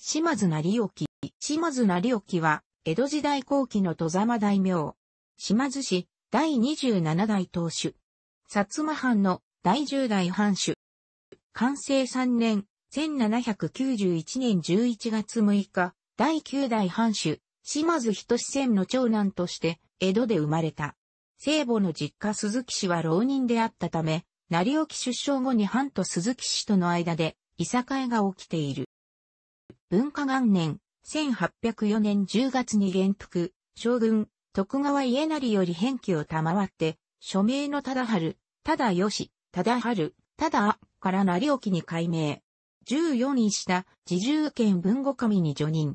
島津成興。島津成興は、江戸時代後期の戸様大名。島津氏、第27代当主。薩摩藩の第10代藩主。完成3年、1791年11月6日、第9代藩主、島津仁専の長男として、江戸で生まれた。聖母の実家鈴木氏は浪人であったため、成興出生後に藩と鈴木氏との間で、いさかいが起きている。文化元年、1804年10月に元服、将軍、徳川家成より返記を賜って、署名の忠春、忠義、忠春、忠から成沖に改名。14位した自重県文後神に助任。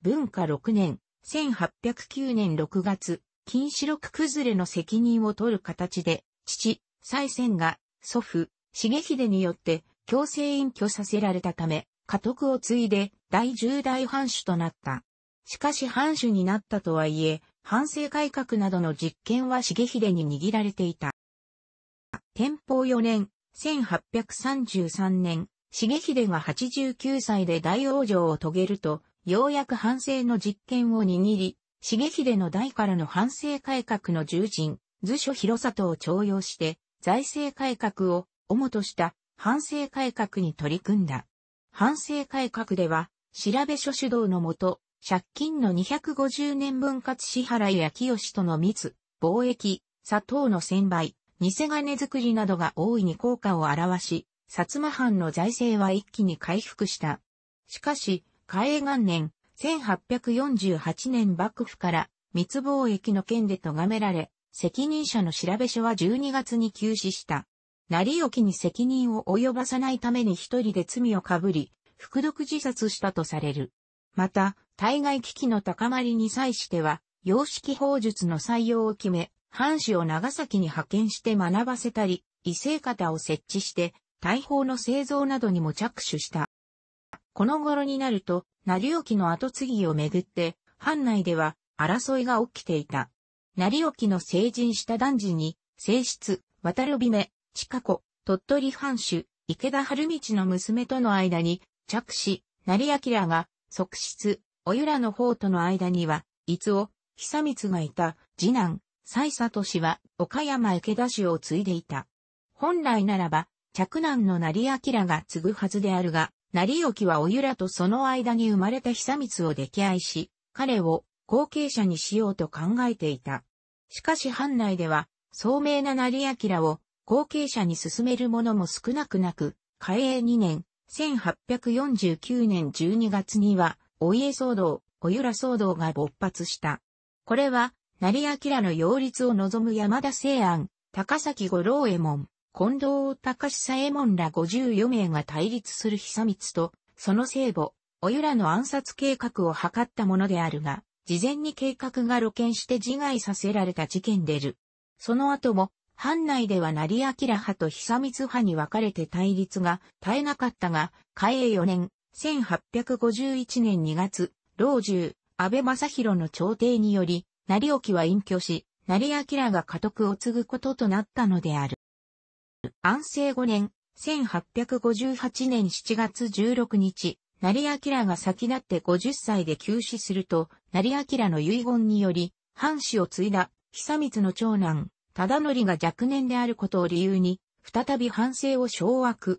文化6年、1809年6月、禁止録崩れの責任を取る形で、父、蔡仙が、祖父、重秀によって強制隠居させられたため、家督を継いで第10代藩主となった。しかし藩主になったとはいえ、反政改革などの実験は重秀に握られていた。天保4年、1833年、重秀が89歳で大往生を遂げると、ようやく反政の実験を握り、重秀の代からの反政改革の重鎮、図書広里を徴用して、財政改革を主とした反政改革に取り組んだ。反省改革では、調べ書主導のもと、借金の250年分割支払いや清との密、貿易、砂糖の専売、偽金作りなどが大いに効果を表し、薩摩藩の財政は一気に回復した。しかし、嘉永元年、1848年幕府から密貿易の件で咎められ、責任者の調べ書は12月に休止した。成沖に責任を及ばさないために一人で罪をかぶり、服毒自殺したとされる。また、対外危機の高まりに際しては、様式法術の採用を決め、藩士を長崎に派遣して学ばせたり、異性型を設置して、大砲の製造などにも着手した。この頃になると、成沖の後継ぎをめぐって、藩内では争いが起きていた。成沖の成人した男児に、正室、渡るび目。近子、鳥取藩主、池田春道の娘との間に、着子、成明が、側室、おゆらの方との間には、伊津久光がいた、次男、蔡里氏は、岡山池田氏を継いでいた。本来ならば、嫡男の成明が継ぐはずであるが、成興はおゆらとその間に生まれた久光を溺愛し、彼を後継者にしようと考えていた。しかし藩内では、聡明な成明を後継者に進めるものも少なくなく、嘉永2年、1849年12月には、お家騒動、おゆら騒動が勃発した。これは、成明の擁立を望む山田聖安、高崎五郎衛門、近藤隆左衛門ら54名が対立する久光と、その聖母、おゆらの暗殺計画を図ったものであるが、事前に計画が露見して自害させられた事件でる。その後も、藩内では成明派と久光派に分かれて対立が絶えなかったが、嘉永4年、1851年2月、老中、安倍正弘の朝廷により、成沖は隠居し、成明が家督を継ぐこととなったのである。安政5年、1858年7月16日、成明が先立って50歳で急死すると、成明の遺言により、藩主を継いだ、久光の長男、忠則が若年であることを理由に、再び反省を掌握。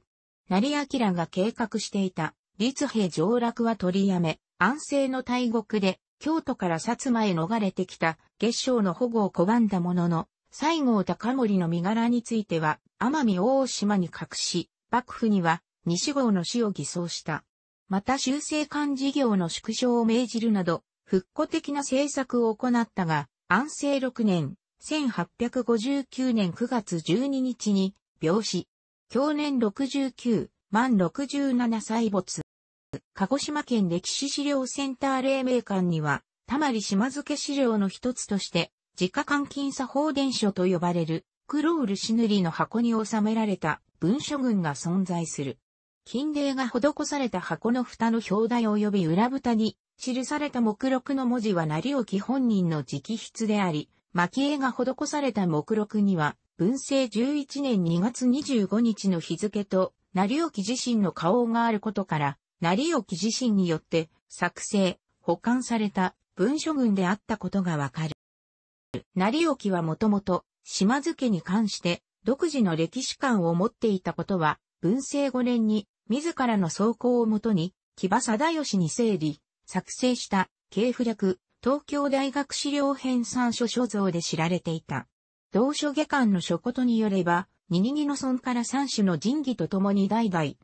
成明が計画していた、立兵上落は取りやめ、安政の大国で、京都から薩摩へ逃れてきた月商の保護を拒んだものの、西郷隆盛の身柄については、奄美大島に隠し、幕府には西郷の死を偽装した。また修正館事業の縮小を命じるなど、復古的な政策を行ったが、安政6年、1859年9月12日に病死。去年69、万67歳没。鹿児島県歴史資料センター黎明館には、たまり島漬け資料の一つとして、自家監禁作法伝書と呼ばれる、クロールシヌリの箱に収められた文書群が存在する。金霊が施された箱の蓋の表題及び裏蓋に記された目録の文字は成沖本人の直筆であり、蒔絵が施された目録には、文政11年2月25日の日付と、成沖自身の顔があることから、成沖自身によって作成、保管された文書群であったことがわかる。成沖はもともと島津家に関して独自の歴史観を持っていたことは、文政5年に自らの草行をもとに、木場貞義に整理、作成した、系譜略、東京大学資料編参書所蔵で知られていた。同書下巻の書ことによれば、ニニギの村から三種の神器と共に代々伝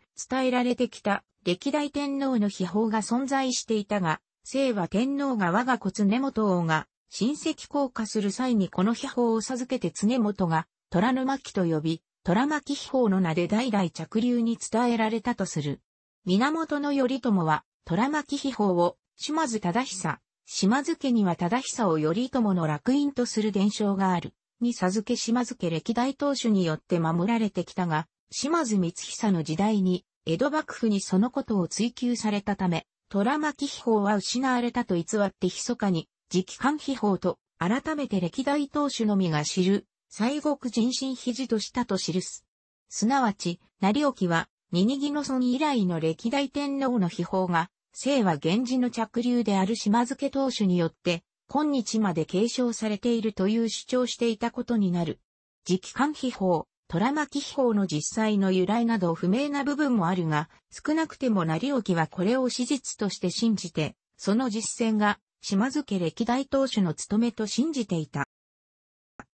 えられてきた歴代天皇の秘宝が存在していたが、聖は天皇が我が骨根元王が親戚降下する際にこの秘宝を授けて常元が虎の巻と呼び、虎巻秘宝の名で代々着流に伝えられたとする。源頼朝は虎巻秘宝を島津忠久、島津家には忠久を頼朝の楽印とする伝承がある。に授け島津家歴代当主によって守られてきたが、島津光久の時代に、江戸幕府にそのことを追求されたため、虎巻秘宝は失われたと偽って密かに、直官秘宝と、改めて歴代当主のみが知る、西国人心肘としたと記す。すなわち、成沖は、ニニギの村以来の歴代天皇の秘宝が、姓は源氏の着流である島津家当主によって、今日まで継承されているという主張していたことになる。磁気間秘宝、虎巻秘宝の実際の由来など不明な部分もあるが、少なくても成沖はこれを史実として信じて、その実践が島津家歴代当主の務めと信じていた。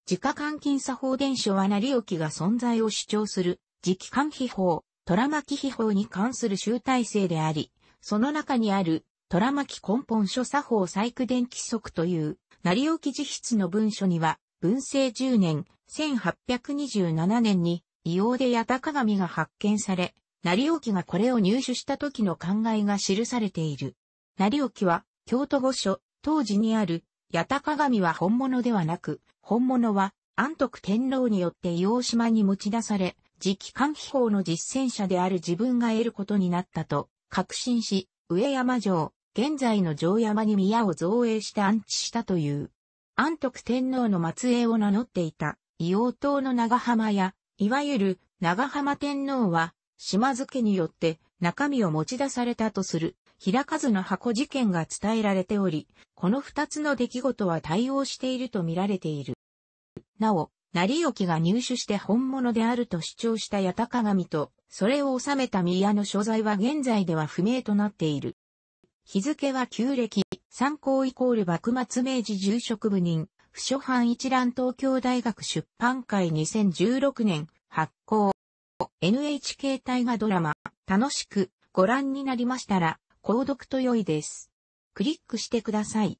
自家監禁作法伝書は成沖が存在を主張する、磁気間秘宝、虎巻秘宝に関する集大成であり、その中にある、虎巻根本書作法細工伝規則という、成置自筆の文書には、文政10年、1827年に、硫黄で八田鏡が発見され、成置がこれを入手した時の考えが記されている。成置は、京都御所、当時にある、八田鏡は本物ではなく、本物は、安徳天皇によって硫黄島に持ち出され、直期官秘法の実践者である自分が得ることになったと革新し、上山城、現在の城山に宮を造営して安置したという。安徳天皇の末裔を名乗っていた、伊王島の長浜や、いわゆる長浜天皇は、島津家によって中身を持ち出されたとする、平数の箱事件が伝えられており、この二つの出来事は対応していると見られている。なお、成沖が入手して本物であると主張した八鷹神と、それを収めた宮の所在は現在では不明となっている。日付は旧暦、参考イコール幕末明治住職部人、不諸藩一覧東京大学出版会2016年発行。NHK 大河ドラマ、楽しくご覧になりましたら、購読と良いです。クリックしてください。